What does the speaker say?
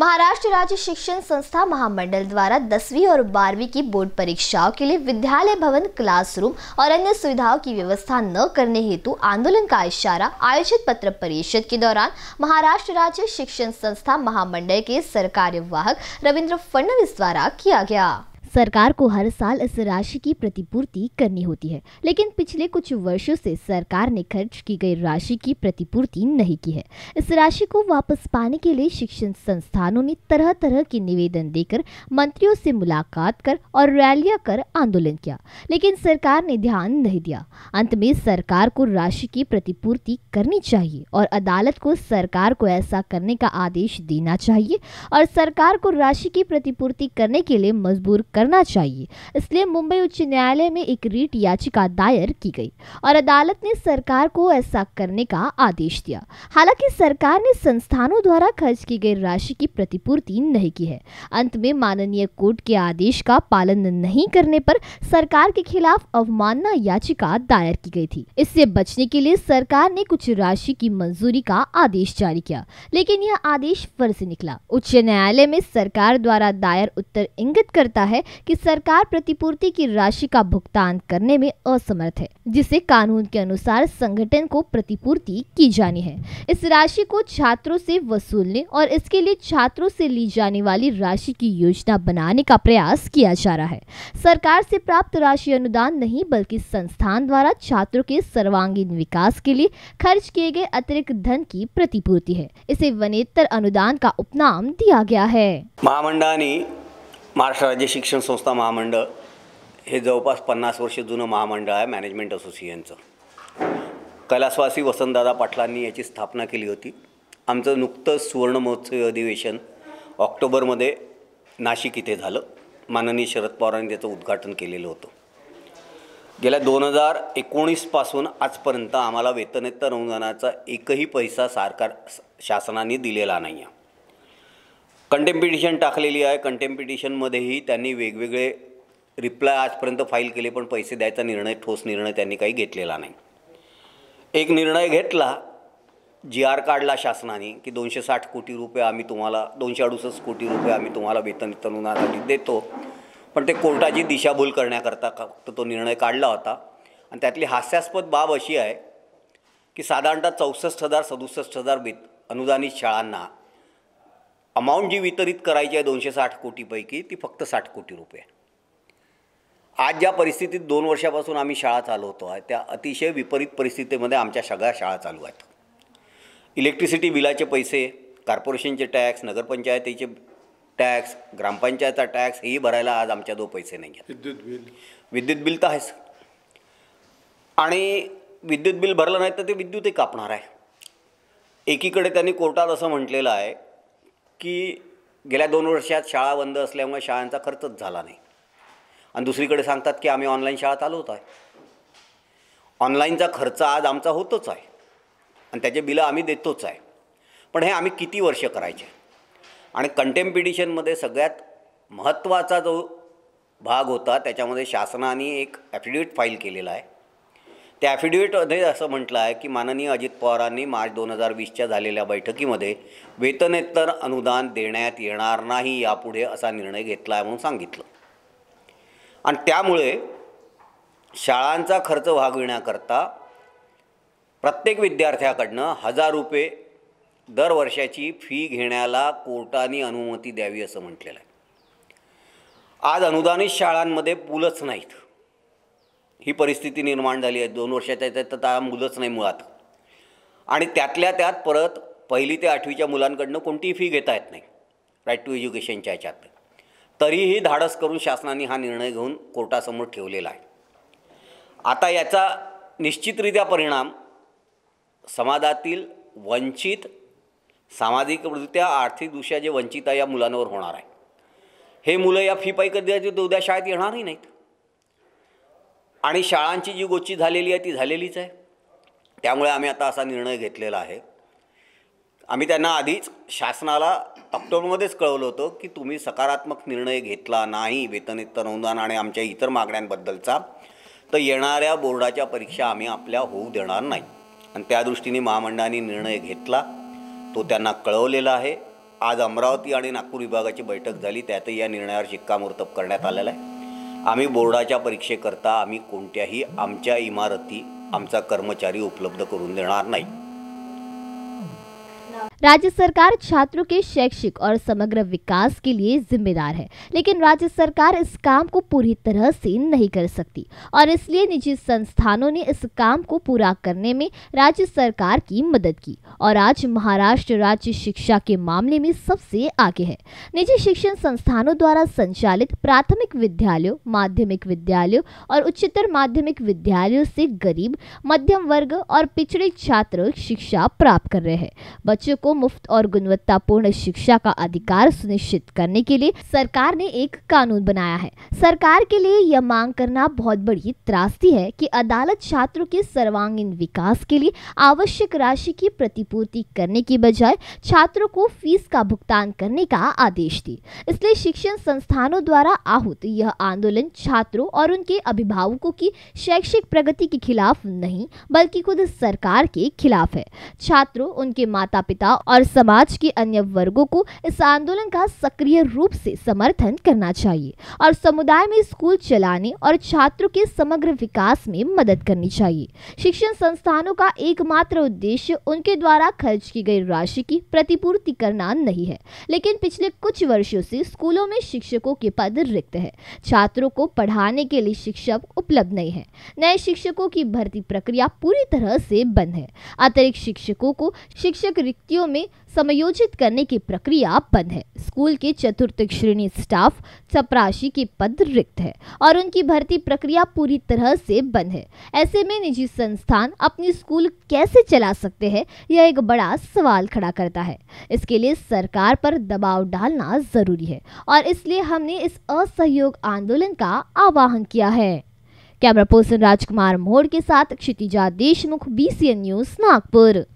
महाराष्ट्र राज्य शिक्षण संस्था महामंडल द्वारा दसवीं और बारहवीं की बोर्ड परीक्षाओं के लिए विद्यालय भवन क्लासरूम और अन्य सुविधाओं की व्यवस्था न करने हेतु आंदोलन का इशारा आयोजित पत्र परिषद के दौरान महाराष्ट्र राज्य शिक्षण संस्था महामंडल के वाहक रविन्द्र फडणवीस द्वारा किया गया सरकार को हर साल इस राशि की प्रतिपूर्ति करनी होती है लेकिन पिछले कुछ वर्षों से सरकार ने खर्च की गई राशि की प्रतिपूर्ति नहीं की है इस राशि को वापस पाने के लिए शिक्षण संस्थानों ने तरह तरह के निवेदन देकर मंत्रियों से मुलाकात कर और रैलियां कर आंदोलन किया लेकिन सरकार ने ध्यान नहीं दिया अंत में सरकार को राशि की प्रतिपूर्ति करनी चाहिए और अदालत को सरकार को ऐसा करने का आदेश देना चाहिए और सरकार को राशि की प्रतिपूर्ति करने के लिए मजबूर कर करना चाहिए इसलिए मुंबई उच्च न्यायालय में एक रीट याचिका दायर की गई और अदालत ने सरकार को ऐसा करने का आदेश दिया हालांकि सरकार ने संस्थानों द्वारा खर्च की गई राशि की प्रतिपूर्ति नहीं की है अंत में माननीय कोर्ट के आदेश का पालन नहीं करने पर सरकार के खिलाफ अवमानना याचिका दायर की गई थी इससे बचने के लिए सरकार ने कुछ राशि की मंजूरी का आदेश जारी किया लेकिन यह आदेश फर्जी निकला उच्च न्यायालय में सरकार द्वारा दायर उत्तर इंगित करता है कि सरकार प्रतिपूर्ति की राशि का भुगतान करने में असमर्थ है जिसे कानून के अनुसार संगठन को प्रतिपूर्ति की जानी है इस राशि को छात्रों से वसूलने और इसके लिए छात्रों से ली जाने वाली राशि की योजना बनाने का प्रयास किया जा रहा है सरकार से प्राप्त राशि अनुदान नहीं बल्कि संस्थान द्वारा छात्रों के सर्वांगीण विकास के लिए खर्च किए गए अतिरिक्त धन की प्रतिपूर्ति है इसे वनेतर अनुदान का उपनाम दिया गया है महामंडानी महाराष्ट्र राज्य शिक्षण संस्था महामंडळ हे जवळपास पन्नास वर्ष जुनं महामंडळ आहे मॅनेजमेंट असोसिएशनचं कैलासवासी वसंतदादा पाटलांनी याची स्थापना केली होती आमचं नुकतंच सुवर्ण महोत्सवी अधिवेशन ऑक्टोबरमध्ये नाशिक इथे झालं माननीय शरद पवारांनी त्याचं उद्घाटन केलेलं होतं गेल्या दोन हजार एकोणीसपासून आजपर्यंत आम्हाला वेतनेत्तर अनुदानाचा एकही पैसा सरकार शासनाने दिलेला नाही आहे कंटेम्पिटिशन टाकलेली आहे कंटेम्पिटिशनमध्येही त्यांनी वेगवेगळे रिप्लाय आजपर्यंत फाईल केले पण पैसे द्यायचा निर्णय ठोस निर्णय त्यांनी काही घेतलेला नाही एक निर्णय घेतला जी आर काढला शासनाने की दोनशे साठ कोटी रुपये आम्ही तुम्हाला दोनशे अडुसष्ट कोटी रुपये आम्ही तुम्हाला वेतन तरुणासाठी देतो पण ते कोर्टाची दिशाभूल करण्याकरता फक्त तो निर्णय काढला होता आणि त्यातली हास्यास्पद बाब अशी आहे की साधारणतः चौसष्ट हजार सदुसष्ट हजार वेत अनुदानित शाळांना अमाऊंट जी वितरित करायची आहे दोनशे साठ कोटीपैकी ती फक्त साठ कोटी रुपये आज ज्या परिस्थितीत दोन वर्षापासून आम्ही शाळा चालवतो आहे त्या अतिशय विपरीत परिस्थितीमध्ये आमच्या सगळ्या शाळा चालू आहेत इलेक्ट्रिसिटी बिलाचे पैसे कॉर्पोरेशनचे टॅक्स नगरपंचायतीचे टॅक्स ग्रामपंचायतचा टॅक्स हेही भरायला आज आमच्या दो पैसे नाही आहेत विद्युत बिल विद्युत बिल तर आहेच आणि विद्युत बिल भरलं नाही तर ते विद्युतही कापणार आहे एकीकडे त्यांनी कोर्टात असं म्हटलेलं आहे की गेल्या दोन वर्षात शाळा बंद असल्यामुळे शाळांचा खर्चच झाला नाही आणि दुसरीकडे सांगतात की आम्ही ऑनलाईन शाळा चालवत आहे ऑनलाईनचा खर्च आज आमचा होतोच आहे आणि त्याचे बिलं आम्ही देतोच आहे पण हे आम्ही किती वर्ष करायचे आणि कंटेम्पिटिशनमध्ये सगळ्यात महत्त्वाचा जो भाग होता त्याच्यामध्ये शासनाने एक ॲफिडेविट फाईल केलेला आहे त्या ॲफिडेविटमध्ये असं म्हटलं आहे की माननीय अजित पवारांनी मार्च दोन हजार वीसच्या झालेल्या बैठकीमध्ये वेतनेतर अनुदान देण्यात येणार नाही यापुढे असा निर्णय घेतला आहे म्हणून सांगितलं आणि त्यामुळे शाळांचा खर्च भागविण्याकरता प्रत्येक विद्यार्थ्याकडनं हजार रुपये दर वर्षाची फी घेण्याला कोर्टाने अनुमती द्यावी असं म्हटलेलं आहे आज अनुदानित शाळांमध्ये पूलच नाहीत ही परिस्थिती निर्माण झाली आहे दोन वर्षाच्या येतात तर त्या मुलंच नाही मुळात आणि त्यातल्या त्यात परत पहिली ते आठवीच्या मुलांकडनं कोणतीही फी घेता येत नाही राईट टू एज्युकेशनच्या ह्याच्यात तरीही धाडस करून शासनाने हा निर्णय घेऊन कोर्टासमोर ठेवलेला आहे आता याचा निश्चितरित्या परिणाम समाजातील वंचित सामाजिकरित्या आर्थिकदृष्ट्या जे वंचित आहे या मुलांवर होणार आहे हे मुलं या फी पायी कधी उद्या शाळेत येणारही नाहीत आणि शाळांची जी गोची झालेली आहे ती झालेलीच आहे त्यामुळे आम्ही आता असा निर्णय घेतलेला आहे आम्ही त्यांना आधीच शासनाला ऑक्टोबरमध्येच कळवलं होतं की तुम्ही सकारात्मक निर्णय घेतला नाही वेतनेतर अनुदान आणि आमच्या इतर मागण्यांबद्दलचा तर येणाऱ्या बोर्डाच्या परीक्षा आम्ही आपल्या होऊ देणार नाही आणि त्या दृष्टीने महामंडळाने निर्णय घेतला तो त्यांना कळवलेला आहे आज अमरावती आणि नागपूर विभागाची बैठक झाली त्यातही या निर्णयावर शिक्कामोर्तब करण्यात आलेला आहे आम्ही बोर्डाच्या परीक्षेकरता आम्ही कोणत्याही आमच्या इमारती आमचा कर्मचारी उपलब्ध करून देणार नाही राज्य सरकार छात्रों के शैक्षिक और समग्र विकास के लिए जिम्मेदार है लेकिन राज्य सरकार इस काम को पूरी तरह से नहीं कर सकती और इसलिए निजी संस्थानों ने इस काम को पूरा करने में राज्य सरकार की मदद की और आज महाराष्ट्र राज्य शिक्षा के मामले में सबसे आगे है निजी शिक्षण संस्थानों द्वारा संचालित प्राथमिक विद्यालयों माध्यमिक विद्यालयों और उच्चतर माध्यमिक विद्यालयों से गरीब मध्यम वर्ग और पिछड़े छात्र शिक्षा प्राप्त कर रहे हैं बच्चों को को मुफ्त और गुणवत्तापूर्ण शिक्षा का अधिकार सुनिश्चित करने के लिए सरकार ने एक कानून बनाया है सरकार के लिए यह मांग करना बहुत बड़ी त्रासदी है कि अदालत छात्रों के सर्वांगीण विकास के लिए आवश्यक राशि की प्रतिपूर्ति करने की बजाय छात्रों को फीस का भुगतान करने का आदेश दी इसलिए शिक्षण संस्थानों द्वारा आहूत यह आंदोलन छात्रों और उनके अभिभावकों की शैक्षिक प्रगति के खिलाफ नहीं बल्कि खुद सरकार के खिलाफ है छात्रों उनके माता पिता और समाज के अन्य वर्गों को इस आंदोलन का सक्रिय रूप से समर्थन करना चाहिए और समुदाय में स्कूल चलाने और छात्रों के समग्र विकास में मदद करनी चाहिए शिक्षण संस्थानों का एकमात्र उद्देश्य उनके द्वारा खर्च की गई राशि की प्रतिपूर्ति करना नहीं है लेकिन पिछले कुछ वर्षों से स्कूलों में शिक्षकों के पद रिक्त है छात्रों को पढ़ाने के लिए शिक्षक उपलब्ध नहीं है नए शिक्षकों की भर्ती प्रक्रिया पूरी तरह से बंद है अतिरिक्त शिक्षकों को शिक्षक रिक्तियों में समायोजित करने की प्रक्रिया बंद है स्कूल के चतुर्थ श्रेणी स्टाफ चपरासी के पद रिक्त है और उनकी भर्ती प्रक्रिया पूरी तरह से बंद है ऐसे में निजी संस्थान अपनी स्कूल कैसे चला सकते हैं यह एक बड़ा सवाल खड़ा करता है इसके लिए सरकार पर दबाव डालना जरूरी है और इसलिए हमने इस असहयोग आंदोलन का आह्वान किया है कैमरा पर्सन राजकुमार मोड़ के साथ क्षितिजा देशमुख बी न्यूज नागपुर